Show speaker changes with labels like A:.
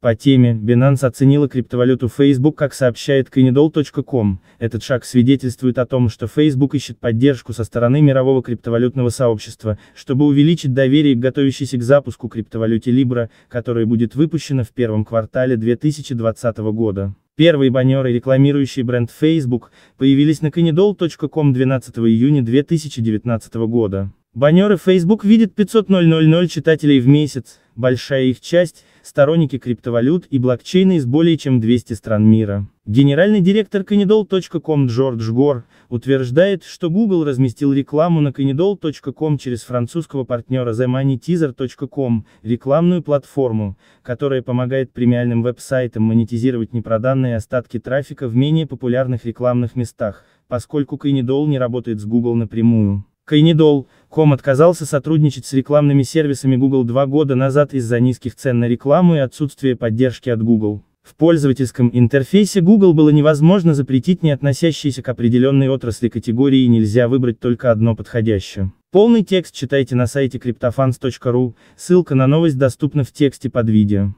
A: По теме, Binance оценила криптовалюту Facebook, как сообщает Canidol.com, этот шаг свидетельствует о том, что Facebook ищет поддержку со стороны мирового криптовалютного сообщества, чтобы увеличить доверие к готовящейся к запуску криптовалюте Libra, которая будет выпущена в первом квартале 2020 года. Первые баннеры, рекламирующие бренд Facebook, появились на canidol.com 12 июня 2019 года. Баннеры Facebook видят 500 000 читателей в месяц, большая их часть – сторонники криптовалют и блокчейна из более чем 200 стран мира. Генеральный директор Canidol.com Джордж Гор утверждает, что Google разместил рекламу на Canidol.com через французского партнера TheMonetizer.com, рекламную платформу, которая помогает премиальным веб-сайтам монетизировать непроданные остатки трафика в менее популярных рекламных местах, поскольку Canidol не работает с Google напрямую. Canidol – Ком отказался сотрудничать с рекламными сервисами Google два года назад из-за низких цен на рекламу и отсутствия поддержки от Google. В пользовательском интерфейсе Google было невозможно запретить не относящиеся к определенной отрасли категории и нельзя выбрать только одно подходящее. Полный текст читайте на сайте cryptofans.ru, ссылка на новость доступна в тексте под видео.